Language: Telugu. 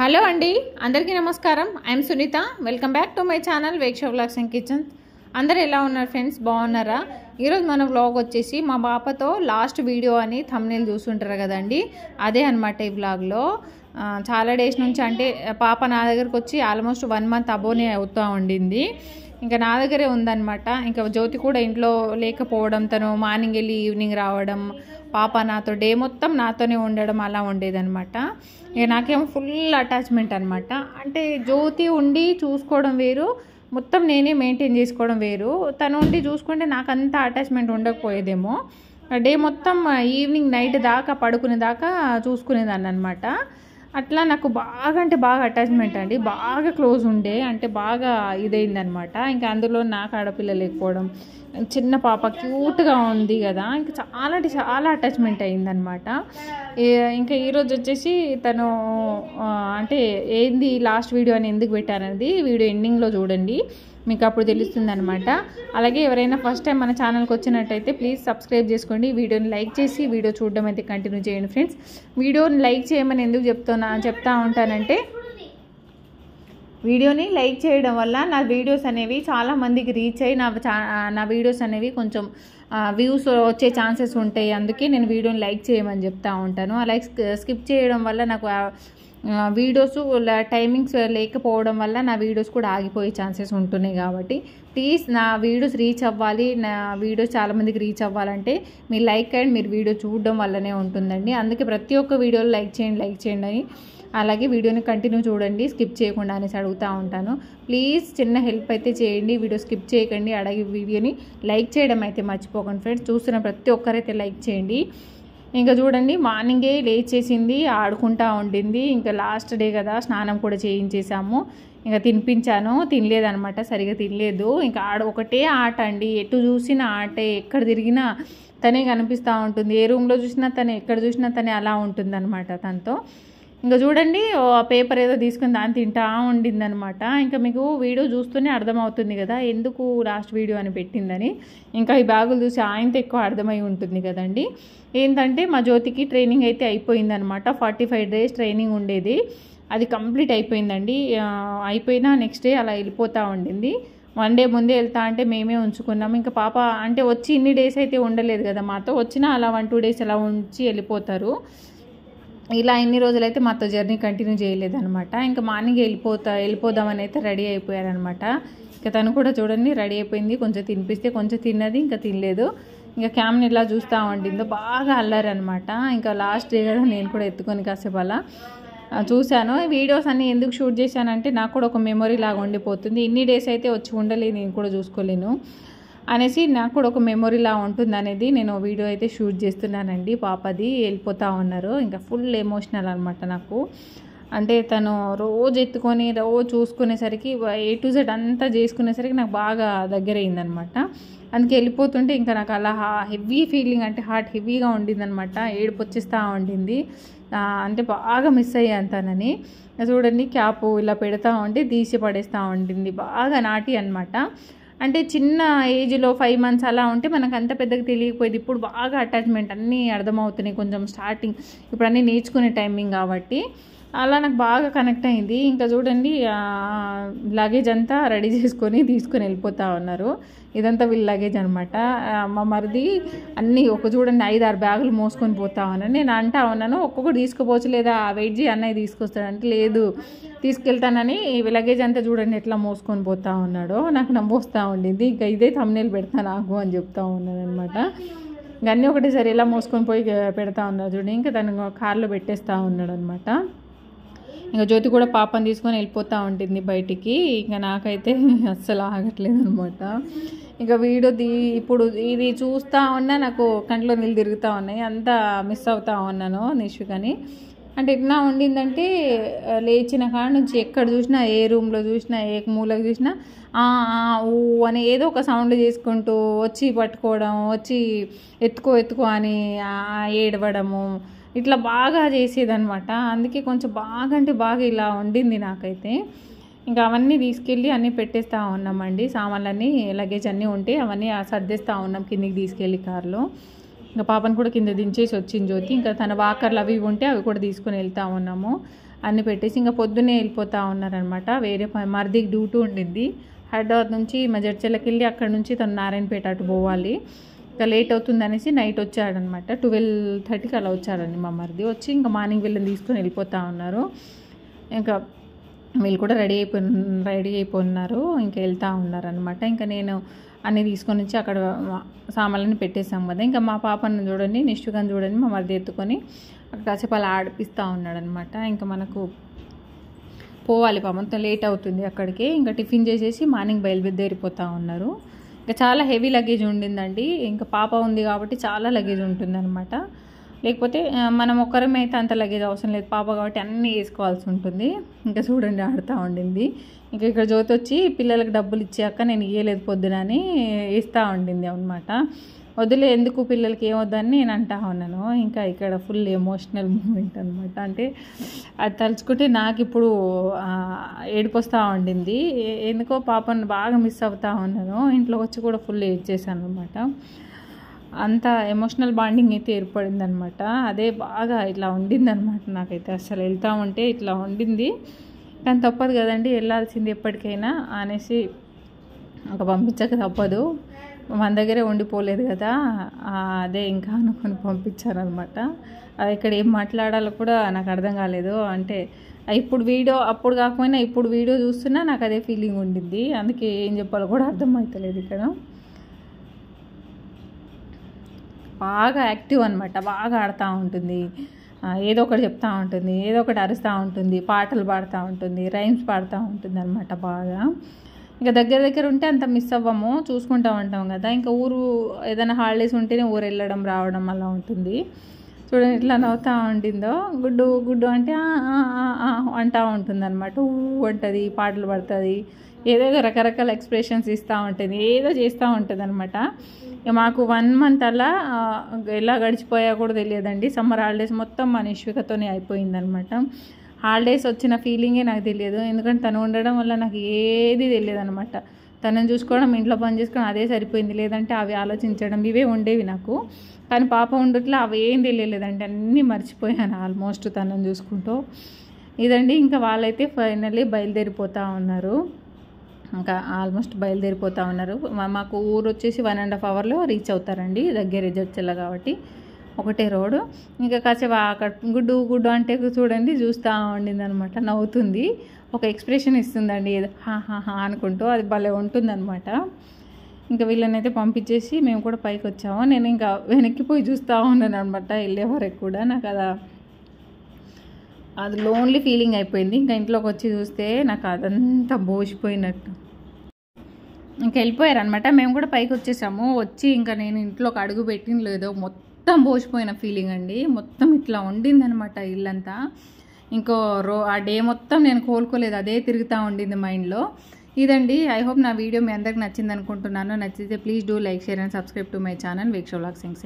హలో అండి అందరికీ నమస్కారం I'm Sunitha welcome back to my channel Veeksha blogs and kitchen అందరు ఎలా ఉన్నారు ఫ్రెండ్స్ బాగున్నారా ఈరోజు మన వ్లాగ్ వచ్చేసి మా పాపతో లాస్ట్ వీడియో అని థమ్నేల్ చూసుంటారు కదండి అదే అనమాట ఈ వ్లాగ్లో చాలా డేస్ నుంచి అంటే పాప నా దగ్గరకు వచ్చి ఆల్మోస్ట్ వన్ మంత్ అబోనే అవుతూ ఉండింది ఇంకా నా దగ్గరే ఉందనమాట ఇంకా జ్యోతి కూడా ఇంట్లో లేకపోవడం తను మార్నింగ్ వెళ్ళి ఈవినింగ్ రావడం పాప నాతో డే మొత్తం నాతోనే ఉండడం అలా ఉండేదనమాట ఇక నాకేమో ఫుల్ అటాచ్మెంట్ అనమాట అంటే జ్యోతి ఉండి చూసుకోవడం వేరు మొత్తం నేనే మెయింటైన్ చేసుకోవడం వేరు తను ఉండి చూసుకుంటే నాకు అంత అటాచ్మెంట్ ఉండకపోయేదేమో డే మొత్తం ఈవినింగ్ నైట్ దాకా పడుకునే దాకా చూసుకునేదాన్ని అనమాట అట్లా నాకు బాగా అంటే బాగా అటాచ్మెంట్ అండి బాగా క్లోజ్ ఉండే అంటే బాగా ఇదైందనమాట ఇంకా అందులో నాకు ఆడపిల్ల లేకపోవడం చిన్న పాప క్యూట్గా ఉంది కదా ఇంకా చాలా అంటే చాలా అటాచ్మెంట్ అయిందనమాట ఇంకా ఈరోజు వచ్చేసి తను అంటే ఏంది లాస్ట్ వీడియో అని ఎందుకు పెట్టానది వీడియో ఎండింగ్లో చూడండి మీకు అప్పుడు తెలుస్తుంది అనమాట అలాగే ఎవరైనా ఫస్ట్ టైం మన ఛానల్కి వచ్చినట్టయితే ప్లీజ్ సబ్స్క్రైబ్ చేసుకోండి వీడియోని లైక్ చేసి వీడియో చూడడం అయితే కంటిన్యూ చేయండి ఫ్రెండ్స్ వీడియోని లైక్ చేయమని ఎందుకు చెప్తున్నా చెప్తా ఉంటానంటే వీడియోని లైక్ చేయడం వల్ల నా వీడియోస్ అనేవి చాలామందికి రీచ్ అయ్యి నా నా వీడియోస్ అనేవి కొంచెం వ్యూస్ వచ్చే ఛాన్సెస్ ఉంటాయి అందుకే నేను వీడియోని లైక్ చేయమని చెప్తా ఉంటాను అలా స్కిప్ చేయడం వల్ల నాకు వీడియోస్ టైమింగ్స్ లేకపోవడం వల్ల నా వీడియోస్ కూడా ఆగిపోయే ఛాన్సెస్ ఉంటున్నాయి కాబట్టి ప్లీజ్ నా వీడియోస్ రీచ్ అవ్వాలి నా వీడియోస్ చాలామందికి రీచ్ అవ్వాలంటే మీ లైక్ అండ్ మీరు వీడియో చూడడం వల్లనే ఉంటుందండి అందుకే ప్రతి ఒక్క వీడియోలు లైక్ చేయండి లైక్ చేయండి అని అలాగే వీడియోని కంటిన్యూ చూడండి స్కిప్ చేయకుండా అనేసి అడుగుతూ ఉంటాను ప్లీజ్ చిన్న హెల్ప్ అయితే చేయండి వీడియో స్కిప్ చేయకండి అలాగే వీడియోని లైక్ చేయడం అయితే మర్చిపోకండి ఫ్రెండ్స్ చూస్తున్న ప్రతి ఒక్కరైతే లైక్ చేయండి ఇంకా చూడండి మార్నింగే లేచేసింది ఆడుకుంటా ఉండింది ఇంకా లాస్ట్ డే కదా స్నానం కూడా చేయించేసాము ఇంకా తినిపించాను తినలేదనమాట సరిగా తినలేదు ఇంకా ఆడ ఒకటే ఆట అండి ఎటు చూసినా ఆటే ఎక్కడ తిరిగినా తనే కనిపిస్తూ ఉంటుంది ఏ రూమ్లో చూసినా తనే ఎక్కడ చూసినా తనే అలా అనమాట తనతో ఇంకా చూడండి ఆ పేపర్ ఏదో తీసుకుని దాన్ని తింటా ఉండిందనమాట ఇంకా మీకు వీడియో చూస్తూనే అర్థమవుతుంది కదా ఎందుకు లాస్ట్ వీడియో అని పెట్టిందని ఇంకా ఈ బ్యాగులు చూసి ఆయనతో ఎక్కువ అర్థమై ఉంటుంది కదండి ఏంటంటే మా జ్యోతికి ట్రైనింగ్ అయితే అయిపోయింది అనమాట ఫార్టీ ఫైవ్ డేస్ ట్రైనింగ్ ఉండేది అది కంప్లీట్ అయిపోయిందండి అయిపోయినా నెక్స్ట్ డే అలా వెళ్ళిపోతూ ఉండింది వన్ డే ముందే వెళ్తా అంటే మేమే ఉంచుకున్నాం ఇంకా పాప అంటే వచ్చి ఇన్ని డేస్ అయితే ఉండలేదు కదా మాతో వచ్చినా అలా వన్ టూ డేస్ అలా ఉంచి వెళ్ళిపోతారు ఇలా ఎన్ని రోజులైతే మాతో జర్నీ కంటిన్యూ చేయలేదనమాట ఇంకా మార్నింగ్ వెళ్ళిపోతా వెళ్ళిపోదామని అయితే రెడీ అయిపోయారనమాట ఇంకా తను కూడా చూడండి రెడీ అయిపోయింది కొంచెం తినిపిస్తే కొంచెం తిన్నది ఇంకా తినలేదు ఇంకా క్యామ్ని ఇలా చూస్తూ ఉండిందో బాగా అల్లారనమాట ఇంకా లాస్ట్ డే కదా నేను కూడా ఎత్తుకొని కాసేపు అలా చూశాను వీడియోస్ అన్నీ ఎందుకు షూట్ చేశానంటే నాకు కూడా ఒక మెమొరీ లాగా ఉండిపోతుంది ఇన్ని డేస్ అయితే వచ్చి ఉండలేదు నేను కూడా చూసుకోలేను అనేసి నాకు కూడా ఒక మెమొరీలా ఉంటుంది అనేది నేను వీడియో అయితే షూట్ చేస్తున్నానండి పాపది వెళ్ళిపోతూ ఉన్నారు ఇంకా ఫుల్ ఎమోషనల్ అనమాట నాకు అంటే తను రోజు ఎత్తుకొని రోజు చూసుకునేసరికి ఏ టు జెడ్ అంతా చేసుకునేసరికి నాకు బాగా అనమాట అందుకే వెళ్ళిపోతుంటే ఇంకా నాకు అలా హెవీ ఫీలింగ్ అంటే హార్ట్ హెవీగా ఉండిందనమాట ఏడుపు వచ్చేస్తూ ఉండింది అంటే బాగా మిస్ అయ్యాను తనని చూడండి క్యాప్ ఇలా పెడతా ఉంటే తీసి పడేస్తూ ఉండింది బాగా నాటి అనమాట అంటే చిన్న ఏజ్లో ఫైవ్ మంత్స్ అలా ఉంటే మనకు అంత పెద్దగా తెలియకపోయేది ఇప్పుడు బాగా అటాచ్మెంట్ అన్నీ అర్థమవుతున్నాయి కొంచెం స్టార్టింగ్ ఇప్పుడు అన్నీ నేర్చుకునే టైమింగ్ కాబట్టి అలా నాకు బాగా కనెక్ట్ అయింది ఇంకా చూడండి లగేజ్ అంతా రెడీ చేసుకొని తీసుకొని వెళ్ళిపోతా ఉన్నారు ఇదంతా వీళ్ళ లగేజ్ అనమాట మా మరిది అన్నీ ఒక చూడండి ఐదు ఆరు బ్యాగులు మోసుకొని పోతా ఉన్నాను నేను అంటా ఉన్నాను ఒక్కొక్కటి తీసుకుపోవచ్చు లేదా వెయిట్ చేయి అన్నయ్య తీసుకొస్తాడంటే లేదు తీసుకెళ్తానని లగేజ్ అంతా చూడండి ఎట్లా మోసుకొని పోతా ఉన్నాడో నాకు నమ్మొస్తూ ఉండింది ఇంకా ఇదే తమ్నేలు పెడతా నాకు అని చెప్తా ఉన్నాను అనమాట ఇంకా అన్నీ ఒకటేసారి ఇలా మోసుకొని పోయి పెడతా ఉన్నాడు చూడండి ఇంకా తను కార్లో పెట్టేస్తూ ఉన్నాడు అనమాట ఇంకా జ్యోతి కూడా పాపని తీసుకొని వెళ్ళిపోతూ ఉంటుంది బయటికి ఇంకా నాకైతే అస్సలు ఆగట్లేదు అనమాట ఇంకా వీడు దీ ఇప్పుడు ఇది చూస్తూ ఉన్నా నాకు కంట్లో నీళ్ళు తిరుగుతూ ఉన్నాయి అంతా మిస్ అవుతా ఉన్నాను నిషుకని అంటే ఎట్లా ఉండిందంటే లేచిన కాడ నుంచి ఎక్కడ చూసినా ఏ రూమ్లో చూసినా ఏ మూలకు చూసినా ఊ అని ఏదో ఒక సౌండ్ చేసుకుంటూ వచ్చి పట్టుకోవడం వచ్చి ఎత్తుకో ఎత్తుకో అని ఏడవడము ఇట్లా బాగా చేసేదనమాట అందుకే కొంచెం బాగా అంటే బాగా ఇలా వండింది నాకైతే ఇంకా అవన్నీ తీసుకెళ్ళి అన్నీ పెట్టేస్తూ ఉన్నామండి సామాన్లన్నీ లగేజ్ అన్నీ ఉంటే అవన్నీ సర్దేస్తూ ఉన్నాం కిందికి తీసుకెళ్ళి కారులో ఇంకా పాపను కూడా కింద దించేసి వచ్చింది జ్యోతి ఇంకా తన వాకర్లు అవి ఉంటే అవి కూడా తీసుకొని వెళ్తూ ఉన్నాము అన్నీ పెట్టేసి ఇంకా పొద్దునే వెళ్ళిపోతూ ఉన్నారనమాట వేరే మరిది డ్యూటీ ఉండింది హైదరాబాద్ నుంచి మా జడ్చెల్లకి వెళ్ళి అక్కడ నుంచి తను నారాయణపేట అటు పోవాలి ఇంకా లేట్ అవుతుంది అనేసి నైట్ వచ్చాడనమాట ట్వెల్వ్ థర్టీకి అలా వచ్చారండి మా మరిది వచ్చి ఇంకా మార్నింగ్ వీళ్ళని తీసుకొని వెళ్ళిపోతా ఉన్నారు ఇంకా వీళ్ళు కూడా రెడీ అయిపో రెడీ అయిపోయినారు ఇంకా వెళ్తూ ఉన్నారనమాట ఇంకా నేను అన్నీ తీసుకొని వచ్చి అక్కడ సామాన్లని పెట్టేసాం కదా ఇంకా మా పాపను చూడండి నిష్ఠుగాని చూడండి మా మరిది ఎత్తుకొని అక్కడ కాసేపు అలా ఆడిపిస్తూ ఉన్నాడనమాట ఇంకా మనకు పోవాలి పాపం లేట్ అవుతుంది అక్కడికి ఇంకా టిఫిన్ చేసేసి మార్నింగ్ బయలుదేరిపోతూ ఉన్నారు ఇంకా చాలా హెవీ లగేజ్ ఉండిందండి ఇంకా పాప ఉంది కాబట్టి చాలా లగేజ్ ఉంటుందన్నమాట లేకపోతే మనం ఒక్కరమైతే అంత లగేజ్ అవసరం లేదు పాప కాబట్టి అన్నీ వేసుకోవాల్సి ఉంటుంది ఇంకా చూడండి ఆడుతూ ఉండింది ఇంకా ఇక్కడ జ్యోతి వచ్చి పిల్లలకు డబ్బులు ఇచ్చాక నేను ఇయ్యలేదు పొద్దునని వేస్తూ ఉండింది అనమాట వదిలే ఎందుకు పిల్లలకి ఏమొద్దని నేను అంటా ఉన్నాను ఇంకా ఇక్కడ ఫుల్ ఎమోషనల్ మూమెంట్ అనమాట అంటే అది తలుచుకుంటే నాకు ఇప్పుడు ఏడిపోస్తూ ఉండింది ఎందుకో పాపను బాగా మిస్ అవుతూ ఉన్నాను ఇంట్లో వచ్చి కూడా ఫుల్ ఏడ్చేసాను అనమాట అంత ఎమోషనల్ బాండింగ్ అయితే ఏర్పడింది అనమాట అదే బాగా ఇట్లా ఉండింది అనమాట నాకైతే అసలు వెళ్తా ఉంటే ఇట్లా ఉండింది కానీ తప్పదు కదండి వెళ్ళాల్సింది ఎప్పటికైనా అనేసి ఒక పంపించక తప్పదు మన దగ్గరే ఉండిపోలేదు కదా అదే ఇంకా అనుకుని పంపించాను అనమాట ఇక్కడ ఏం మాట్లాడాలో కూడా నాకు అర్థం కాలేదు అంటే ఇప్పుడు వీడియో అప్పుడు కాకపోయినా ఇప్పుడు వీడియో చూస్తున్నా నాకు అదే ఫీలింగ్ ఉండింది అందుకే ఏం చెప్పాలో కూడా అర్థం అవుతలేదు ఇక్కడ బాగా యాక్టివ్ అనమాట బాగా ఆడుతూ ఉంటుంది ఏదో ఒకటి చెప్తూ ఉంటుంది ఏదో ఒకటి అరుస్తూ ఉంటుంది పాటలు పాడుతూ ఉంటుంది రైమ్స్ పాడుతూ ఉంటుంది అనమాట బాగా ఇంకా దగ్గర దగ్గర ఉంటే అంత మిస్ అవ్వము చూసుకుంటాం ఉంటాం కదా ఇంకా ఊరు ఏదైనా హాలిడేస్ ఉంటేనే ఊరు వెళ్ళడం రావడం అలా ఉంటుంది చూడండి ఎట్లా నవ్వుతూ ఉండిందో గుడ్డు గుడ్డు అంటే అంటూ ఉంటుంది అనమాట ఊ అంటుంది పాటలు పడుతుంది ఏదో రకరకాల ఎక్స్ప్రెషన్స్ ఇస్తూ ఉంటుంది ఏదో చేస్తూ ఉంటుంది అనమాట మాకు వన్ మంత్ అలా ఎలా గడిచిపోయా కూడా తెలియదండి సమ్మర్ హాలిడేస్ మొత్తం మన ఇష్వికతోనే అయిపోయిందనమాట హాలిడేస్ వచ్చిన ఫీలింగే నాకు తెలియదు ఎందుకంటే తను ఉండడం వల్ల నాకు ఏది తెలియదు అనమాట తనని చూసుకోవడం ఇంట్లో పని చేసుకోవడం అదే సరిపోయింది లేదంటే అవి ఆలోచించడం ఇవే ఉండేవి నాకు కానీ పాప ఉండట్లా అవి ఏం తెలియలేదంటే అన్నీ మర్చిపోయాను ఆల్మోస్ట్ తనని చూసుకుంటూ ఇదండి ఇంకా వాళ్ళైతే ఫైనల్లీ బయలుదేరిపోతూ ఉన్నారు ఇంకా ఆల్మోస్ట్ బయలుదేరిపోతూ ఉన్నారు మాకు ఊరు వచ్చేసి వన్ అండ్ హాఫ్ అవర్లో రీచ్ అవుతారండి దగ్గర రిజర్ట్ చెల్ల కాబట్టి ఒకటే రోడ్డు ఇంకా కాసేపు అక్కడ గుడ్డు గుడ్డు అంటే చూడండి చూస్తూ ఉండింది అనమాట నవ్వుతుంది ఒక ఎక్స్ప్రెషన్ ఇస్తుందండి హా హా హా అనుకుంటూ అది భలే ఉంటుందన్నమాట ఇంకా వీళ్ళనైతే పంపించేసి మేము కూడా పైకి వచ్చాము నేను ఇంకా వెనక్కి పోయి చూస్తూ ఉన్నాను అనమాట వెళ్ళే వరకు కూడా నాకు అదా అది లోన్లీ ఫీలింగ్ అయిపోయింది ఇంకా ఇంట్లోకి వచ్చి చూస్తే నాకు అదంతా బోసిపోయినట్టు ఇంకా వెళ్ళిపోయారు అనమాట మేము కూడా పైకి వచ్చేసాము వచ్చి ఇంకా నేను ఇంట్లోకి అడుగు పెట్టిన లేదో మొత్తం మొత్తం పోసిపోయిన ఫీలింగ్ అండి మొత్తం ఇట్లా ఇల్లు ఇల్లంతా ఇంకో రో ఆ డే మొత్తం నేను కోలుకోలేదు అదే తిరుగుతూ ఉండింది మైండ్లో ఇదండి ఐ హోప్ నా వీడియో మీ అందరికి నచ్చింది అనుకుంటున్నాను నచ్చితే please do like share and subscribe to my channel వీక్షో సింగ్